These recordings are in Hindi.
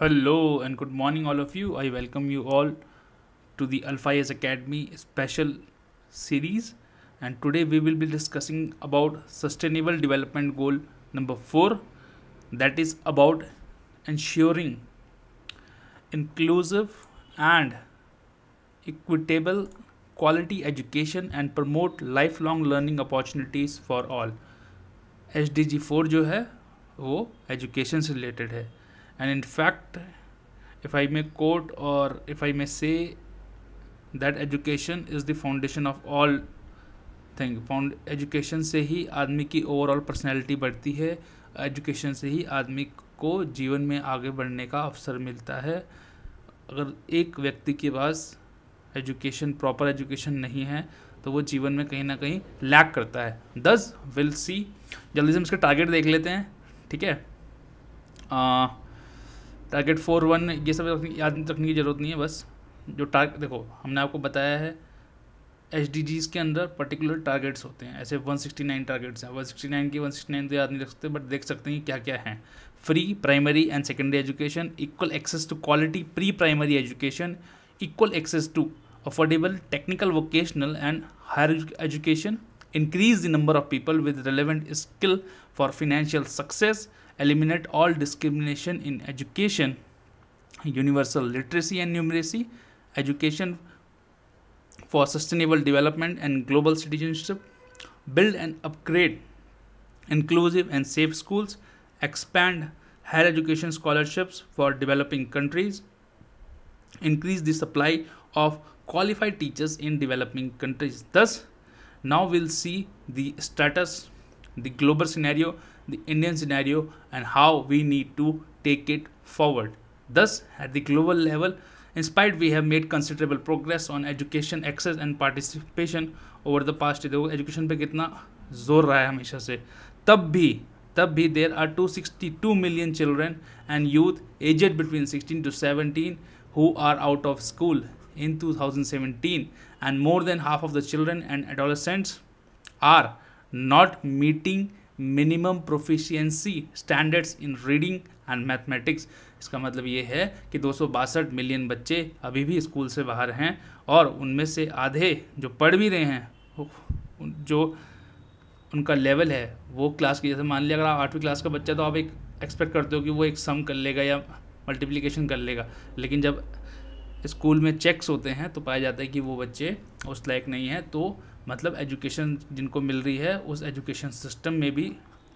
Hello and good morning, all of you. I welcome you all to the Alpha Academy special series. And today we will be discussing about Sustainable Development Goal number four, that is about ensuring inclusive and equitable quality education and promote lifelong learning opportunities for all. SDG four, जो है वो education से related है and in fact if i may quote or if i may say that education is the foundation of all thing found education se hi aadmi ki overall personality badhti hai education se hi aadmi को जीवन में आगे बढ़ने का अवसर मिलता है अगर एक व्यक्ति के पास एजुकेशन प्रॉपर एजुकेशन नहीं है तो वो जीवन में कहीं ना कहीं लैक करता है दस विल सी जल्दी से हम इसके टारगेट देख लेते हैं ठीक है टारगेट फोर वन ये सब याद रखने की ज़रूरत नहीं है बस जो टारगेट देखो हमने आपको बताया है एच के अंदर पर्टिकुलर टारगेट्स होते हैं ऐसे 169 टारगेट्स हैं 169 के 169 तो याद नहीं रख सकते बट देख सकते हैं क्या क्या हैं free primary and secondary education equal access to quality pre primary education equal access to affordable technical vocational and higher education increase the number of people with relevant skill for financial success, eliminate all discrimination in education, universal literacy and numeracy, education for sustainable development and global citizenship, build and upgrade inclusive and safe schools, expand higher education scholarships for developing countries, increase the supply of qualified teachers in developing countries. Thus, now we'll see the status the global scenario the indian scenario and how we need to take it forward thus at the global level in spite we have made considerable progress on education access and participation over the past देखो education पे कितना जोर रहा है हमेशा से तब भी तब भी there are 262 million children and youth aged between 16 to 17 who are out of school in 2017 and more than half of the children and adolescents are not meeting minimum proficiency standards in reading and mathematics इसका मतलब ये है कि दो मिलियन बच्चे अभी भी स्कूल से बाहर हैं और उनमें से आधे जो पढ़ भी रहे हैं जो उनका लेवल है वो क्लास की जैसे मान लिया अगर आप आठवीं क्लास का बच्चा तो आप एक एक्सपेक्ट करते हो कि वो एक सम कर लेगा या मल्टीप्लिकेशन कर लेगा लेकिन जब स्कूल में चेक्स होते हैं तो पाया जाता है कि वो बच्चे उस लायक नहीं हैं तो मतलब एजुकेशन जिनको मिल रही है उस एजुकेशन सिस्टम में भी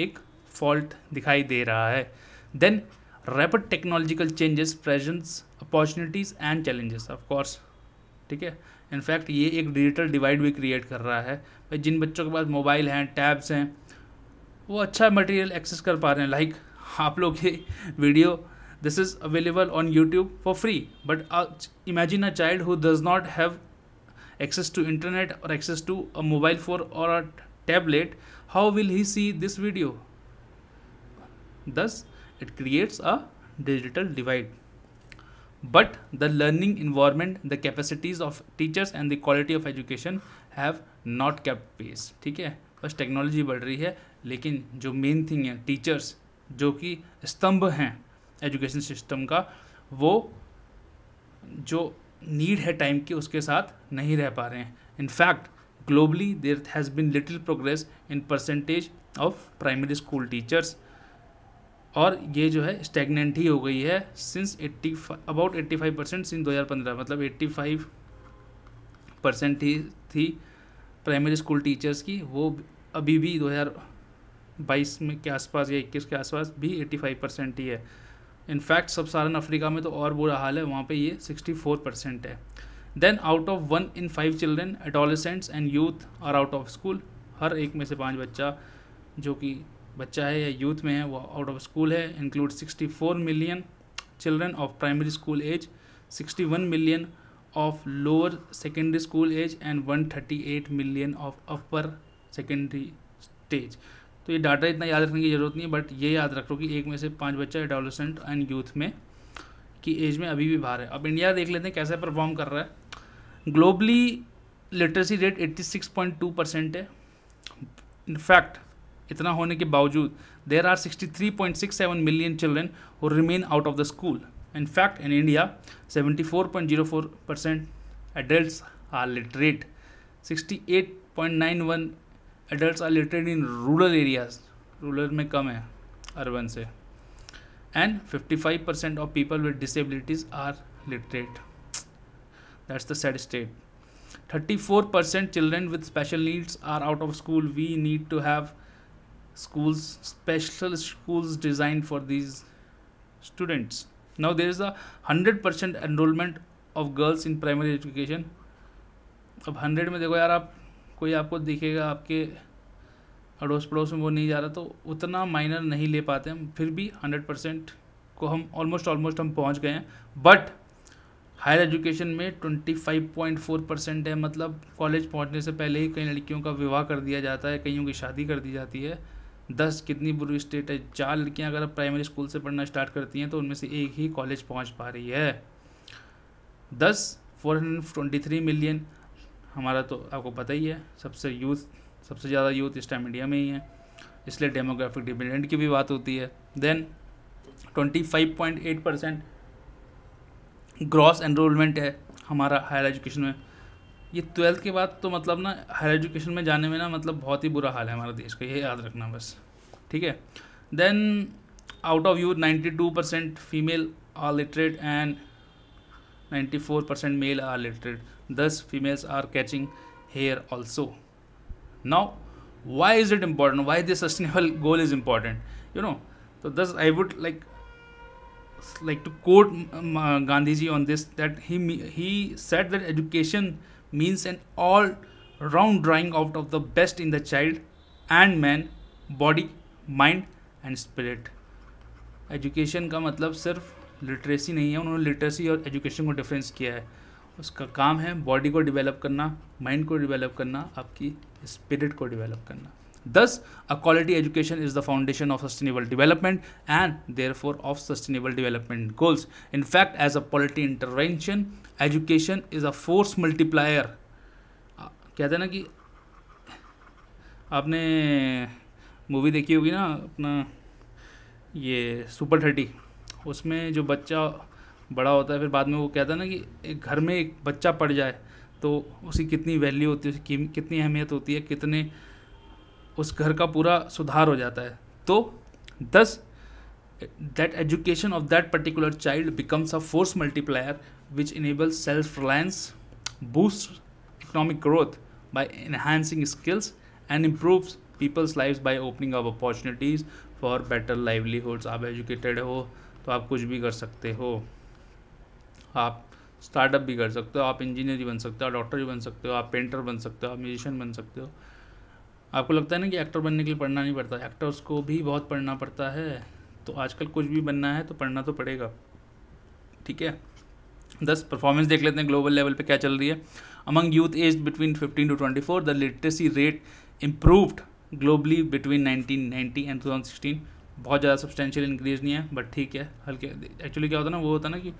एक फॉल्ट दिखाई दे रहा है then rapid technological changes presents opportunities and challenges of course ठीक है इनफैक्ट ये एक डिजिटल डिवाइड भी क्रिएट कर रहा है भाई जिन बच्चों के पास मोबाइल हैं टैब्स हैं वो अच्छा मटेरियल एक्सेस कर पा रहे हैं लाइक आप लोग ये video this is available on youtube for free but uh, imagine a child who does not have access to internet or access to a mobile phone or a tablet how will he see this video thus it creates a digital divide but the learning environment the capacities of teachers and the quality of education have not kept pace ठीक है बस टेक्नोलॉजी बढ़ रही है लेकिन जो मेन थिंग है टीचर्स जो कि स्तंभ हैं एजुकेशन सिस्टम का वो जो नीड है टाइम की उसके साथ नहीं रह पा रहे हैं in fact globally there has been little progress in percentage of primary school teachers और ये जो है स्टेगनेंट ही हो गई है since eighty about 85 percent since पंद्रह मतलब 85 परसेंट ही थी प्राइमरी स्कूल टीचर्स की वो अभी भी 2022 में के आसपास या 21 के आसपास भी 85 परसेंट ही है इनफैक्ट सब सारन अफ्रीका में तो और बुरा हाल है वहाँ पे ये 64 परसेंट है then out of one in five children adolescents and youth are out of school हर एक में से पाँच बच्चा जो कि बच्चा है या यूथ में है वो आउट ऑफ स्कूल है include 64 million children of primary school age 61 million of lower secondary school age and 138 million of upper secondary stage तो ये डाटा इतना याद रखने की ज़रूरत नहीं है बट ये याद रख लो कि एक में से पाँच बच्चा एडोलसेंट एंड यूथ में की एज में अभी भी बाहर है अब इंडिया देख लेते हैं कैसे परफॉर्म कर रहा है ग्लोबली लिटरेसी रेट 86.2 परसेंट है इनफैक्ट इतना होने के बावजूद there are 63.67 million children who remain out of the school in fact in India 74.04 percent adult are literate 68.91 adult are literate in rural areas rural में कम है अर्बन से and 55 percent of people with disabilities are literate that's the sad state 34 percent children with special needs are out of school we need to have special schools design for these students now there is a hundred percent enrolment of girls in primary education अब हंड्रेड में देखो यार आप कोई आपको दिखेगा आपके अड़ोस पड़ोस में वो नहीं जा रहा तो उतना माइनर नहीं ले पाते हम फिर भी हंड्रेड परसेंट को हम ऑलमोस्ट ऑलमोस्ट हम पहुंच गए हैं बट हायर एजुकेशन में twenty five point four percent है मतलब कॉलेज पहुंचने से पहले ही कई लड़कियों का विवाह कर दिया जाता है कईयों की शादी कर दी जाती है दस कितनी बुरी स्टेट है चार लड़कियां अगर प्राइमरी स्कूल से पढ़ना स्टार्ट करती हैं तो उनमें से एक ही कॉलेज पहुंच पा रही है thus four hundred twenty three million हमारा तो आपको पता ही है सबसे यूथ सबसे ज़्यादा यूथ इस टाइम इंडिया में ही है इसलिए डेमोग्राफिक डिपेंडेंट की भी बात होती है देन 25.8 परसेंट ग्रॉस एनरोलमेंट है हमारा हायर एजुकेशन में ये ट्वेल्थ के बाद तो मतलब ना हायर एजुकेशन में जाने में ना मतलब बहुत ही बुरा हाल है हमारे देश का ये याद रखना बस ठीक है then out of you two percent female are literate and 94% male are literate thus females are catching hair also now why is it important why this sustainable goal is important you know so thus i would like like to quote um, uh, gandhiji on this that he he said that education means an all round drawing out of the best in the child and man body mind and spirit Education का मतलब सिर्फ लिटरेसी नहीं है उन्होंने लिटरेसी और एजुकेशन को डिफरेंस किया है उसका काम है बॉडी को डिवेलप करना माइंड को डिवेलप करना आपकी स्पिरिट को डिवेलप करना thus a quality education is the foundation of sustainable development and there four of sustainable development goals in fact as a polity intervention education is a force multiplier कहते हैं ना कि आपने मूवी देखी होगी ना अपना ये सुपर थर्टी उसमें जो बच्चा बड़ा होता है फिर बाद में वो कहता है ना कि एक घर में एक बच्चा पड़ जाए तो उसकी कितनी वैल्यू होती है उसकी कितनी अहमियत होती है कितने उस घर का पूरा सुधार हो जाता है तो thus that education of that particular child becomes a force multiplier which enables self reliance boost economic growth by enhancing skills and improves people's life by opening opportunities for better livelihoods आप एजुकेटेड हो तो आप कुछ भी कर सकते हो आप स्टार्टअप भी कर सकते हो आप इंजीनियर भी बन सकते हो डॉक्टर भी बन सकते हो आप पेंटर बन सकते हो आप म्यूजिशियन बन सकते हो आपको लगता है ना कि एक्टर बनने के लिए पढ़ना नहीं पड़ता एक्टर्स को भी बहुत पढ़ना पड़ता है तो आजकल कुछ भी बनना है तो पढ़ना तो पड़ेगा ठीक है दस परफॉर्मेंस देख लेते हैं ग्लोबल लेवल पे क्या चल रही है among youth age between fifteen to twenty four the literacy rate improved globally between nineteen ninety and sixteen बहुत ज़्यादा सब्सटेंशियल इंक्रीज नहीं है बट ठीक है हल्के एक्चुअली क्या होता है ना वो होता है ना कि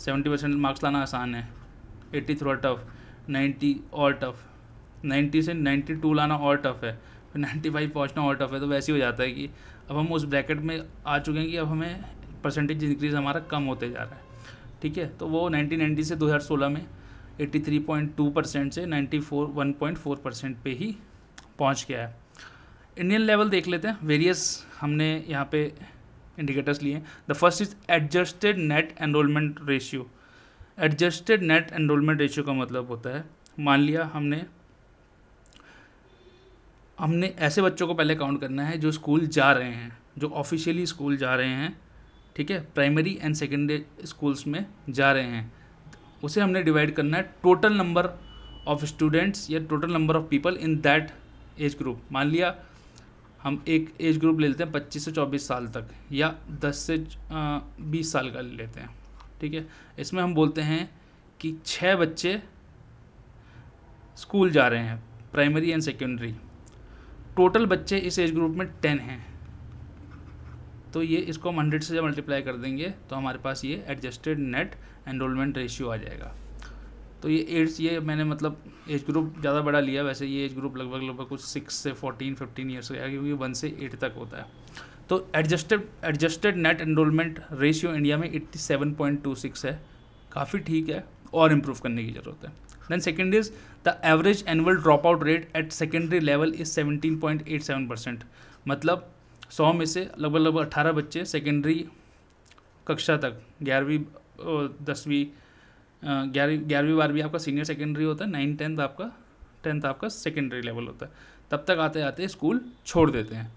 सेवेंटी परसेंट मार्क्स लाना आसान है एट्टी थोड़ा टफ नाइन्टी और टफ नाइन्टी से नाइन्टी टू लाना और टफ है फिर नाइन्टी फाइव पहुँचना और टफ है तो वैसे ही हो जाता है कि अब हम उस ब्रैकेट में आ चुके हैं कि अब हमें परसेंटेज इंक्रीज हमारा कम होते जा रहा है ठीक है तो वो नाइन्टी से दो हज़ार सोलह में थ्री पॉइंट टू परसेंट से ninety four one point four percent पर ही पहुँच गया है इंडियन लेवल देख लेते हैं वेरियस हमने यहाँ पे इंडिकेटर्स लिए the first is adjusted net enrolment ratio adjusted net enrolment ratio का मतलब होता है मान लिया हमने हमने ऐसे बच्चों को पहले काउंट करना है जो स्कूल जा रहे हैं जो ऑफिशियली स्कूल जा रहे हैं ठीक है प्राइमरी एंड सेकेंडरी स्कूल्स में जा रहे हैं उसे हमने डिवाइड करना है टोटल नंबर ऑफ स्टूडेंट्स या total number of people in that age group मान लिया हम एक एज ग्रुप ले लेते हैं पच्चीस से चौबीस साल तक या दस से बीस साल का ले लेते हैं ठीक है इसमें हम बोलते हैं कि छः बच्चे स्कूल जा रहे हैं प्राइमरी एंड सेकेंडरी टोटल बच्चे इस एज ग्रुप में टेन हैं तो ये इसको हम हंड्रेड से जब मल्टीप्लाई कर देंगे तो हमारे पास ये एडजस्टेड नेट एनरोलमेंट रेशियो आ जाएगा तो ये एड्स ये मैंने मतलब एज ग्रुप ज़्यादा बड़ा लिया वैसे ये एज ग्रुप लगभग लगभग कुछ सिक्स से फोर्टीन फिफ्टीन ईयर्स का क्योंकि वन से एट तक होता है तो adjusted adjusted net enrolment ratio India में eighty seven point two six है काफ़ी ठीक है और इम्प्रूव करने की ज़रूरत है then second is the average annual drop out rate at secondary level is seventeen point eight seven percent मतलब सौ में से लगभग लगभग अट्ठारह बच्चे सेकेंडरी कक्षा तक ग्यारहवीं दसवीं ग्यारहवीं ग्यारहवीं बारहवीं आपका सीनियर सेकेंडरी होता है नाइन टेंथ आपका टेंथ आपका सेकेंडरी लेवल होता है तब तक आते आते स्कूल छोड़ देते हैं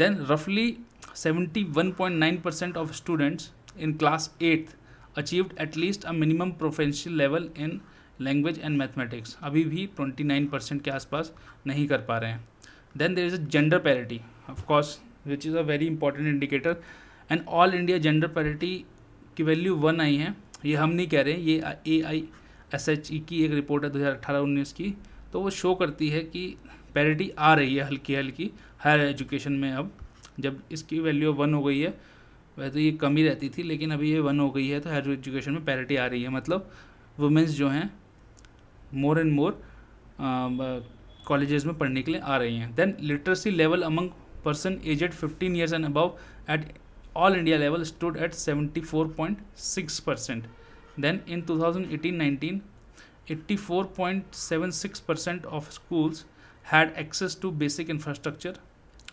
देन रफली seventy one point nine percent of students in class eighth achieved at least a minimum proficiency level in language and mathematics अभी भी ट्वेंटी नाइन परसेंट के आसपास नहीं कर पा रहे हैं then there is a gender parity of course which is a very important indicator and all India gender parity की वैल्यू वन आई है ये हम नहीं कह रहे ये ए आई एस एच ई की एक रिपोर्ट है दो हज़ार अठारह उन्नीस की तो वो शो करती है कि पैरिटी आ रही है हल्की हल्की हायर एजुकेशन में अब जब इसकी वैल्यू वन हो गई है वैसे ये कम ही रहती थी लेकिन अभी ये वन हो गई है तो हायर एजुकेशन में पैरिटी आ रही है मतलब वुमेंस जो हैं मोर एंड मोर कॉलेजेस में पढ़ने के लिए आ रही हैं then literacy level among person aged fifteen years and above at all India level stood at seventy four point six percent then in two thousand eighteen nineteen eighty four point seven six percent of schools had access to basic infrastructure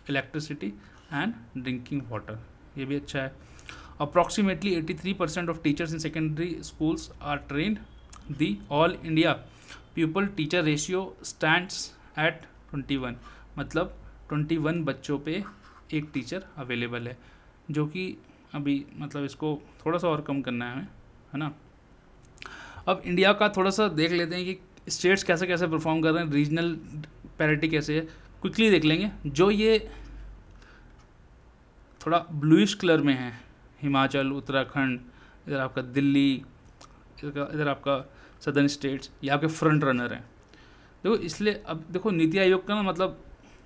electricity and drinking water ये भी अच्छा है approximately three percent of teachers in secondary schools are trained the all India pupil teacher ratio stands eight twenty one मतलब ट्वेंटी वन बच्चों पे एक टीचर अवेलेबल है जो कि अभी मतलब इसको थोड़ा सा और कम करना है हमें है ना अब इंडिया का थोड़ा सा देख लेते हैं कि स्टेट्स कैसे कैसे परफॉर्म कर रहे हैं रीजनल पैरिटी कैसे है क्विकली देख लेंगे जो ये थोड़ा ब्लूइश कलर में है हिमाचल उत्तराखंड इधर आपका दिल्ली इधर आपका सदर्न स्टेट्स या आपके फ्रंट रनर हैं देखो इसलिए अब देखो नीति आयोग का ना मतलब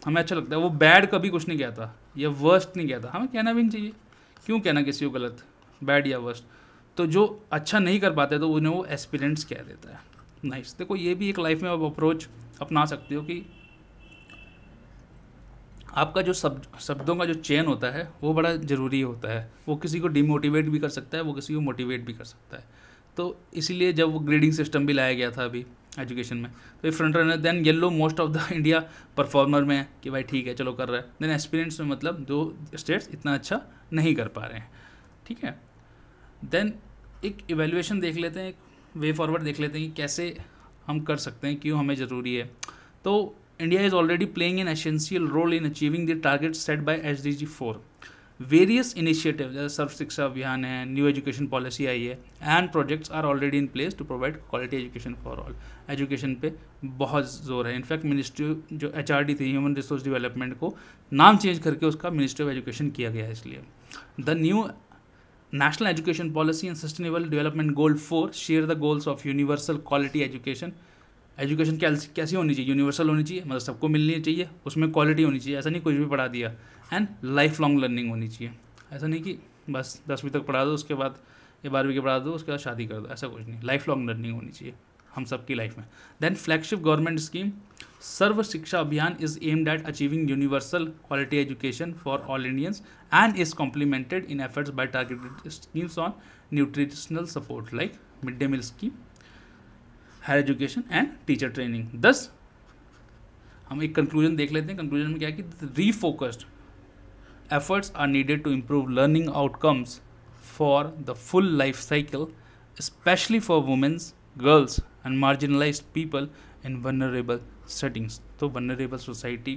हमें अच्छा लगता है वो बैड कभी कुछ नहीं कहता या वर्स्ट नहीं कहता हमें कहना भी नहीं चाहिए क्यों कहना किसी को गलत बैड या वर्स्ट तो जो अच्छा नहीं कर पाते तो उन्हें वो एस्पिरेंट्स कह देता है नाइस देखो ये भी एक लाइफ में आप अप्रोच अपना सकते हो कि आपका जो सब, शब्दों का जो चेन होता है वो बड़ा ज़रूरी होता है वो किसी को डिमोटिवेट भी कर सकता है वो किसी को मोटिवेट भी कर सकता है तो इसीलिए जब वो ग्रेडिंग सिस्टम भी लाया गया था अभी एजुकेशन में तो ये front runner then yellow most of the India performer में है कि भाई ठीक है चलो कर रहा है देन एक्सपीरियंस में मतलब दो स्टेट्स इतना अच्छा नहीं कर पा रहे हैं ठीक है देन एक इवेल्यूएशन देख लेते हैं एक वे फॉरवर्ड देख लेते हैं कि कैसे हम कर सकते हैं क्यों हमें ज़रूरी है तो India is already playing an essential role in achieving the target set by H D G four various initiative जैसे सर्व शिक्षा अभियान है न्यू एजुकेशन पॉलिसी आई है and projects are already in place to provide quality education for all education पे बहुत जोर है इनफैक्ट मिनिस्ट्री जो एच आर डी थी ह्यूमन रिसोर्स डेवलपमेंट को नाम चेंज करके उसका मिनिस्ट्री ऑफ एजुकेशन किया गया है इसलिए the new national education policy and sustainable development goal four share the goals of universal quality education education कैसी होनी चाहिए यूनिवर्सल होनी चाहिए मतलब सबको मिलनी चाहिए उसमें क्वालिटी होनी चाहिए ऐसा नहीं कुछ भी पढ़ा दिया एंड लाइफ लॉन्ग लर्निंग होनी चाहिए ऐसा नहीं कि बस दसवीं तक पढ़ा दो उसके बाद या बारहवीं के पढ़ा दो उसके बाद शादी कर दो ऐसा कुछ नहीं लाइफ लॉन्ग लर्निंग होनी चाहिए हम सब की लाइफ में then flagship government scheme Sarva Shiksha Abhiyan is aimed at achieving universal quality education for all Indians and is complemented in efforts by targeted schemes on nutritional support like mid day meal scheme higher education and teacher training दस हम एक कंक्लूजन देख लेते हैं कंक्लूजन में क्या है कि रीफोकस्ड efforts are needed to improve learning outcomes for the full life cycle, especially for women, girls, and marginalized people in vulnerable settings. तो vulnerable society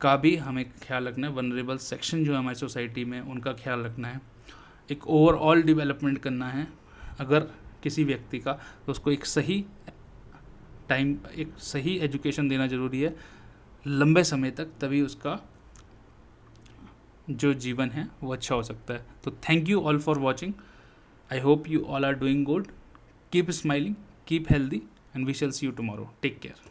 का भी हमें ख्याल रखना है वनरेबल सेक्शन जो है हमारी सोसाइटी में उनका ख्याल रखना है एक ओवरऑल डेवलपमेंट करना है अगर किसी व्यक्ति का तो उसको एक सही टाइम एक सही एजुकेशन देना ज़रूरी है लंबे समय तक तभी उसका जो जीवन है वो अच्छा हो सकता है तो thank you all for watching I hope you all are doing good keep smiling keep healthy and we shall see you tomorrow take care